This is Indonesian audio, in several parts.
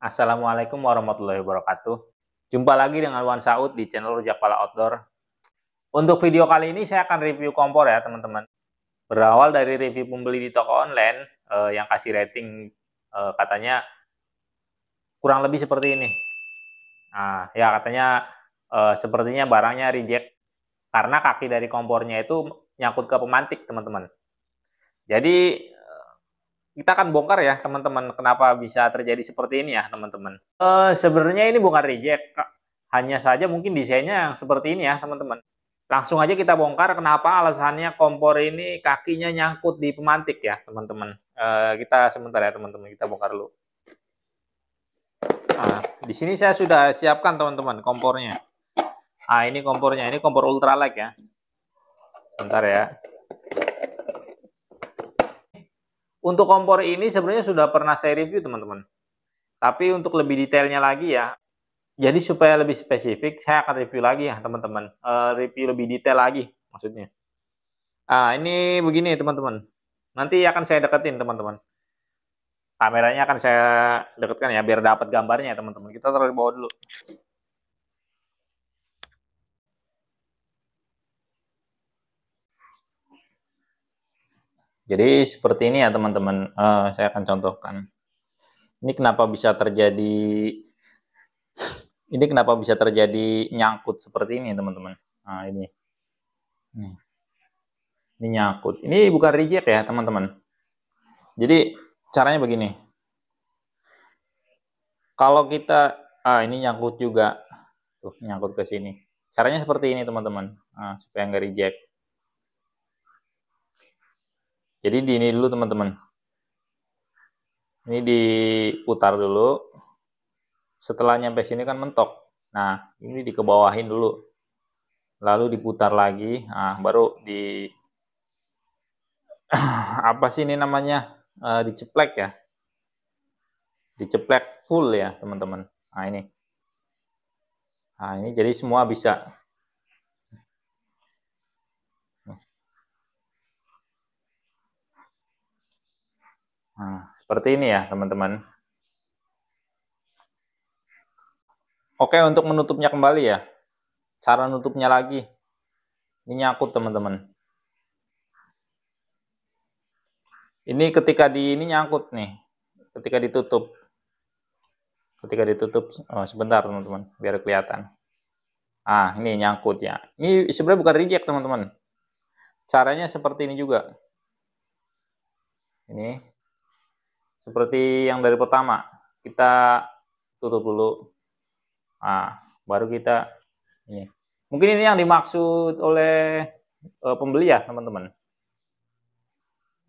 Assalamualaikum warahmatullahi wabarakatuh. Jumpa lagi dengan Wan Saud di channel Rujakpala Outdoor. Untuk video kali ini saya akan review kompor ya teman-teman. Berawal dari review pembeli di toko online eh, yang kasih rating eh, katanya kurang lebih seperti ini. Nah, ya katanya eh, sepertinya barangnya reject karena kaki dari kompornya itu nyangkut ke pemantik teman-teman. Jadi kita akan bongkar ya teman-teman kenapa bisa terjadi seperti ini ya teman-teman. Uh, sebenarnya ini bukan reject, hanya saja mungkin desainnya yang seperti ini ya teman-teman. Langsung aja kita bongkar kenapa alasannya kompor ini kakinya nyangkut di pemantik ya teman-teman. Uh, kita sebentar ya teman-teman kita bongkar dulu. Nah, di sini saya sudah siapkan teman-teman kompornya. Ah ini kompornya, ini kompor ultralight ya. Sebentar ya. Untuk kompor ini sebenarnya sudah pernah saya review teman-teman. Tapi untuk lebih detailnya lagi ya, jadi supaya lebih spesifik, saya akan review lagi ya teman-teman. Uh, review lebih detail lagi maksudnya. Ah ini begini teman-teman. Nanti akan saya deketin teman-teman. Kameranya akan saya deketkan ya biar dapat gambarnya teman-teman. Kita taruh di bawah dulu. Jadi seperti ini ya teman-teman, uh, saya akan contohkan. Ini kenapa bisa terjadi ini kenapa bisa terjadi nyangkut seperti ini teman-teman. Nah, ini. Ini nyangkut. Ini bukan reject ya teman-teman. Jadi caranya begini. Kalau kita ah ini nyangkut juga. Tuh, nyangkut ke sini. Caranya seperti ini teman-teman. Nah, supaya nggak reject. Jadi di ini dulu teman-teman. Ini diputar dulu. Setelah nyampe sini kan mentok. Nah, ini dikebawahin dulu. Lalu diputar lagi. Nah, baru di apa sih ini namanya? E, diceplek ya. Diceplek full ya, teman-teman. Nah, ini. Nah, ini jadi semua bisa Nah, seperti ini ya, teman-teman. Oke, untuk menutupnya kembali ya. Cara nutupnya lagi. Ini nyangkut teman-teman. Ini ketika di ini nyangkut nih. Ketika ditutup. Ketika ditutup, oh, sebentar teman-teman, biar kelihatan. Ah, ini nyangkut ya. Ini sebenarnya bukan reject, teman-teman. Caranya seperti ini juga. Ini seperti yang dari pertama kita tutup dulu nah baru kita ini mungkin ini yang dimaksud oleh uh, pembeli ya teman-teman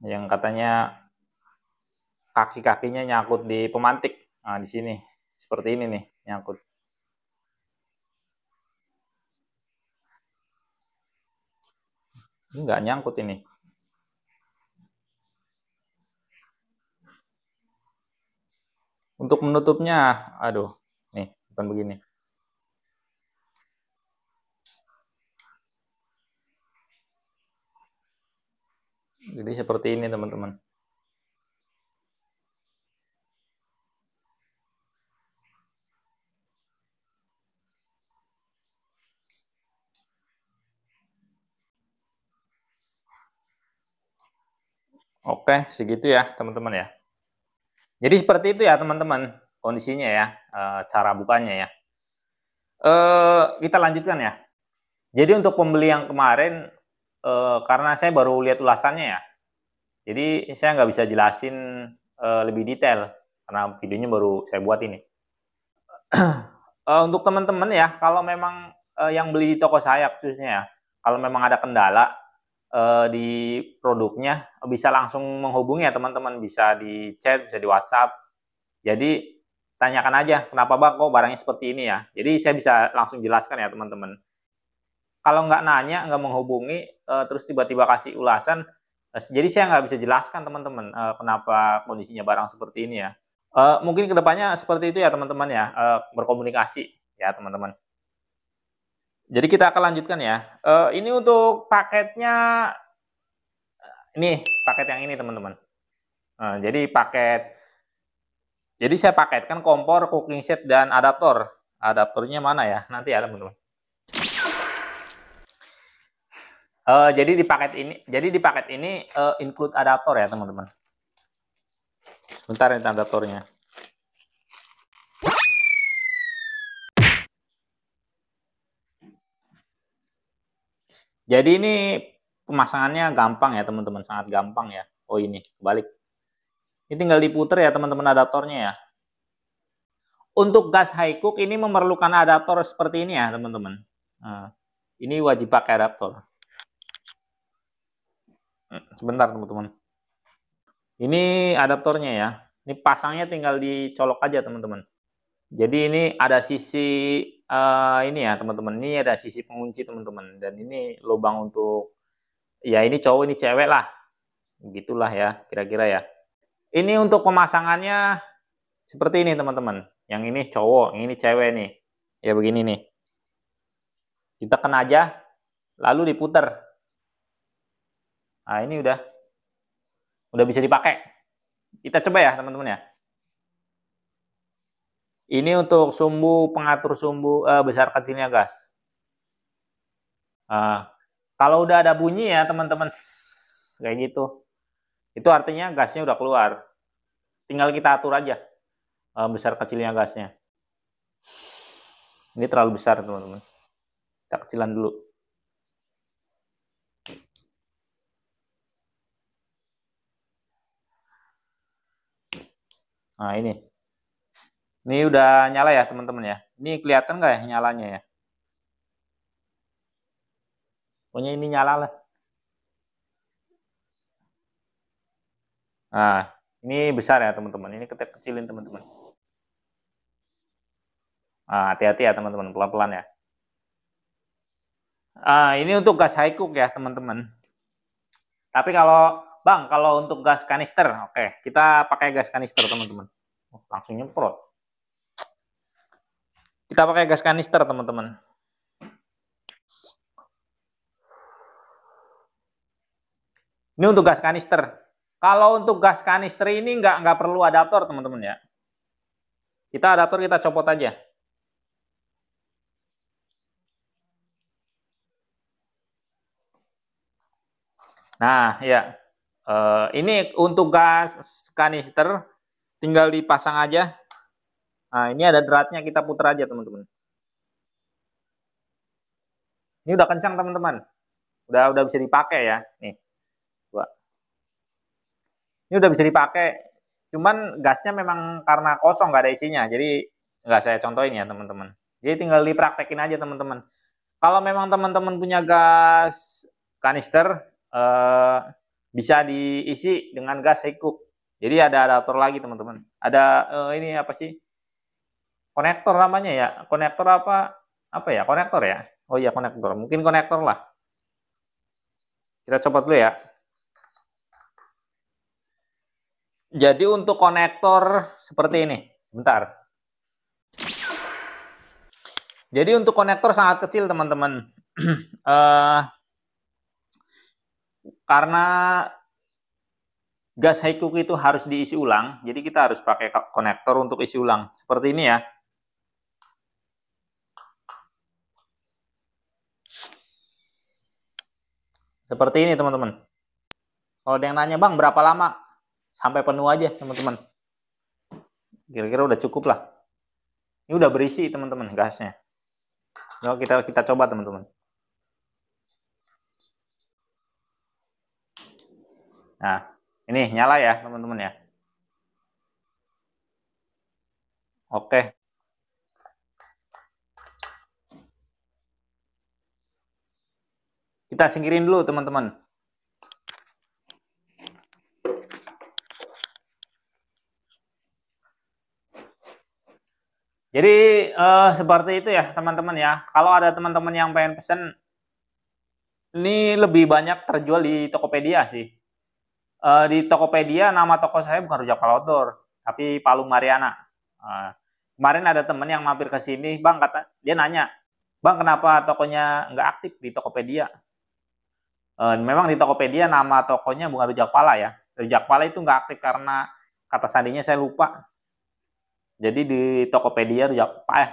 yang katanya kaki-kakinya nyangkut di pemantik nah di sini seperti ini nih nyangkut ini nggak nyangkut ini Untuk menutupnya, aduh, nih, bukan begini. Jadi seperti ini teman-teman. Oke, segitu ya teman-teman ya. Jadi seperti itu ya teman-teman kondisinya ya, eh, cara bukanya ya. Eh, kita lanjutkan ya. Jadi untuk pembeli yang kemarin, eh, karena saya baru lihat ulasannya ya, jadi saya nggak bisa jelasin lebih detail karena videonya baru saya buat ini. Untuk teman-teman ya, kalau memang yang beli di toko saya khususnya ya, kalau memang ada kendala uh, di produknya bisa langsung menghubungi ya teman-teman bisa di chat bisa di WhatsApp jadi tanyakan aja kenapa bang kok barangnya seperti ini ya jadi saya bisa langsung jelaskan ya teman-teman kalau nggak nanya nggak menghubungi uh, terus tiba-tiba kasih ulasan eh, jadi saya nggak bisa jelaskan teman-teman uh, kenapa kondisinya barang seperti ini ya uh, mungkin kedepannya seperti itu ya teman-teman ya uh, berkomunikasi ya teman-teman jadi kita akan lanjutkan ya. Uh, ini untuk paketnya, ini paket yang ini teman-teman. Uh, jadi paket, jadi saya paketkan kompor, cooking set, dan adaptor. Adaptornya mana ya? Nanti ya teman-teman. Uh, jadi di paket ini, jadi di paket ini uh, include adaptor ya teman-teman. Sebentar ini adaptornya. Jadi ini pemasangannya gampang ya teman-teman, sangat gampang ya. Oh ini, balik. Ini tinggal diputer ya teman-teman adaptornya ya. Untuk gas high cook ini memerlukan adaptor seperti ini ya teman-teman. Nah, ini wajib pakai adaptor. Hmm, sebentar teman-teman. Ini adaptornya ya. Ini pasangnya tinggal dicolok aja teman-teman. Jadi ini ada sisi uh, ini ya teman-teman ini ada sisi pengunci teman-teman dan ini lubang untuk ya ini cowok ini cewek lah gitulah ya kira-kira ya ini untuk pemasangannya seperti ini teman-teman yang ini cowok yang ini cewek nih ya begini nih kita kena aja lalu diputer nah ini udah udah bisa dipakai kita coba ya teman-teman ya ini untuk sumbu pengatur sumbu eh, besar kecilnya gas. Nah, kalau udah ada bunyi ya teman-teman kayak gitu, itu artinya gasnya udah keluar. Tinggal kita atur aja eh, besar kecilnya gasnya. Ini terlalu besar teman-teman. Kita kecilan dulu. Nah ini ini udah nyala ya teman-teman ya. Ini kelihatan nggak ya nyalanya ya? Pokoknya ini nyala lah. Nah, ini besar ya teman-teman. Ini kita kecilin teman-teman. Nah, hati-hati ya teman-teman, pelan-pelan ya. Nah, ini untuk gas high cook ya teman-teman. Tapi kalau bang kalau untuk gas kanister, oke okay, kita pakai gas kanister teman-teman. Oh, langsung nyemprot. Kita pakai gas kanister, teman-teman. Ini untuk gas kanister. Kalau untuk gas kanister ini nggak nggak perlu adaptor, teman-teman ya. Kita adaptor kita copot aja. Nah, ya. Uh, ini untuk gas kanister tinggal dipasang aja Nah, ini ada deratnya kita putar aja, teman-teman. Ini udah kencang, teman-teman. Udah udah bisa dipakai ya. Nih. Dua. Ini udah bisa dipakai. Cuman gasnya memang karena kosong nggak ada isinya. Jadi nggak saya contohin ya, teman-teman. Jadi tinggal dipraktekin aja, teman-teman. Kalau memang teman-teman punya gas kanister eh, bisa diisi dengan gas hikuk. Jadi ada adaptor lagi, teman-teman. Ada eh, ini apa sih? konektor namanya ya konektor apa apa ya konektor ya oh iya konektor mungkin konektor lah kita coba dulu ya jadi untuk konektor seperti ini bentar jadi untuk konektor sangat kecil teman-teman uh, karena gas cook itu harus diisi ulang, jadi kita harus pakai konektor untuk isi ulang. Seperti ini ya. Seperti ini teman-teman. Kalau ada yang nanya, Bang, berapa lama? Sampai penuh aja teman-teman. Kira-kira udah cukup lah. Ini udah berisi teman-teman gasnya. Yuk kita kita coba teman-teman. Nah, ini nyala ya teman-teman ya. Oke, Kita singkirin dulu teman-teman. Jadi eh, seperti itu ya teman-teman ya. Kalau ada teman-teman yang pengen pesen, ini lebih banyak terjual di Tokopedia sih. Eh, di Tokopedia nama toko saya bukan Rujak Palodor, tapi Palung Mariana. Eh, kemarin ada teman yang mampir ke sini, bang kata dia nanya, bang kenapa tokonya nggak aktif di Tokopedia? Eh, memang di Tokopedia nama tokonya bukan Rujak Pala ya. Rujak Pala itu nggak aktif karena kata sandinya saya lupa. Jadi di Tokopedia Rujak Pala. Eh.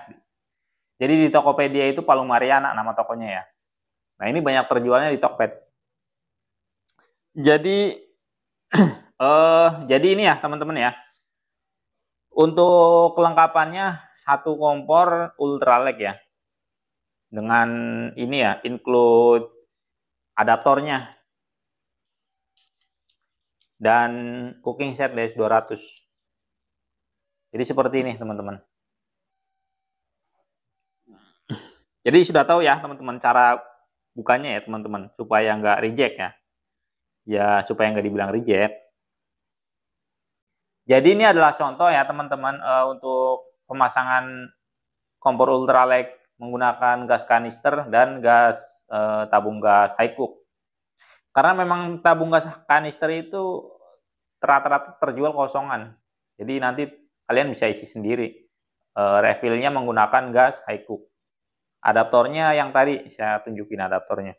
Jadi di Tokopedia itu Palung Mariana nama tokonya ya. Nah ini banyak terjualnya di Tokped. Jadi uh, jadi ini ya teman-teman ya. Untuk kelengkapannya satu kompor ultralight ya. Dengan ini ya include adaptornya dan cooking set DS200 jadi seperti ini teman-teman jadi sudah tahu ya teman-teman cara bukanya ya teman-teman supaya nggak reject ya ya supaya nggak dibilang reject jadi ini adalah contoh ya teman-teman eh, untuk pemasangan kompor ultralight menggunakan gas kanister dan gas eh, tabung gas high cook. Karena memang tabung gas kanister itu rata-rata terjual kosongan. Jadi nanti kalian bisa isi sendiri. Eh, refillnya menggunakan gas high cook. Adaptornya yang tadi saya tunjukin adaptornya.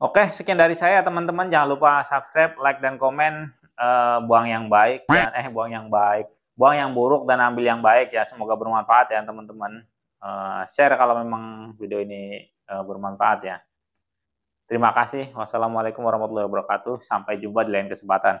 Oke, sekian dari saya teman-teman. Jangan lupa subscribe, like, dan komen. Eh, buang yang baik, dan, eh buang yang baik, buang yang buruk dan ambil yang baik ya. Semoga bermanfaat ya teman-teman. Eh, share kalau memang video ini uh, bermanfaat ya. Terima kasih. Wassalamualaikum warahmatullahi wabarakatuh. Sampai jumpa di lain kesempatan.